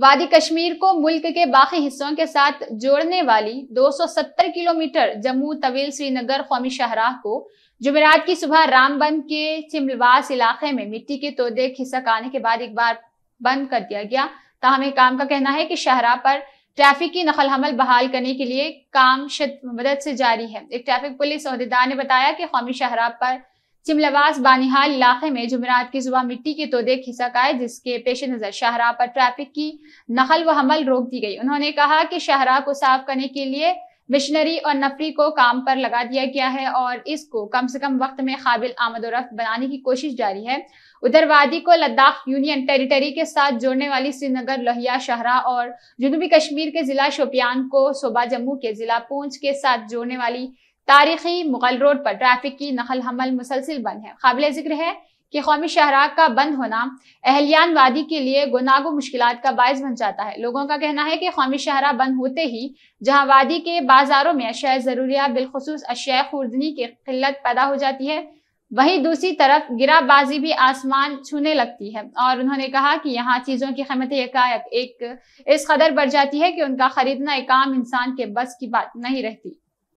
वादी कश्मीर को मुल्क के बाकी हिस्सों के साथ जोड़ने वाली 270 किलोमीटर जम्मू तवील श्रीनगर कौमी शाहराह को जुमेरात की सुबह रामबन के चिमलवास इलाके में मिट्टी के तोदे खिसक आने के बाद एक बार बंद कर दिया गया ताहम काम का कहना है कि शाहराह पर ट्रैफिक की नकल हमल बहाल करने के लिए काम मदद से जारी है एक ट्रैफिक पुलिस अहदेदार ने बताया कि कौमी शाहराह पर चिमलावास बानिहाल इलाके में जुमेरात की सुबह मिट्टी के तोदे खिसक आए जिसके पेश नज़र शाहरा पर ट्रैफिक की नकल व हमल रोक दी गई उन्होंने कहा कि शाहरा को साफ करने के लिए मिशनरी और नफरी को काम पर लगा दिया गया है और इसको कम से कम वक्त में काबिल आमदोरफ्त बनाने की कोशिश जारी है उधर वादी को लद्दाख यूनियन टेरिटरी के साथ जोड़ने वाली श्रीनगर लोहिया शहरा और जुनूबी कश्मीर के जिला शोपियान को सोबा जम्मू के जिला पूंछ के साथ जोड़ने वाली तारीखी मुगल रोड पर ट्रैफिक की नकल हमल मुसलसिल बंद है काबिल जिक्र है कि कौमी शहरा का बंद होना अहलियान वादी के लिए गुनागो मुश्किल का बायस बन जाता है लोगों का कहना है कि कौमी शहरा बंद होते ही जहाँ वादी के बाजारों में अशिया ज़रूरिया बिलखसूस अशिया खुर्दनी की किल्लत पैदा हो जाती है वहीं दूसरी तरफ गिराबाजी भी आसमान छूने लगती है और उन्होंने कहा कि यहाँ चीज़ों की कीमतें एकाएक एक इस कदर बढ़ जाती है कि उनका खरीदना एक आम इंसान के बस की बात नहीं रहती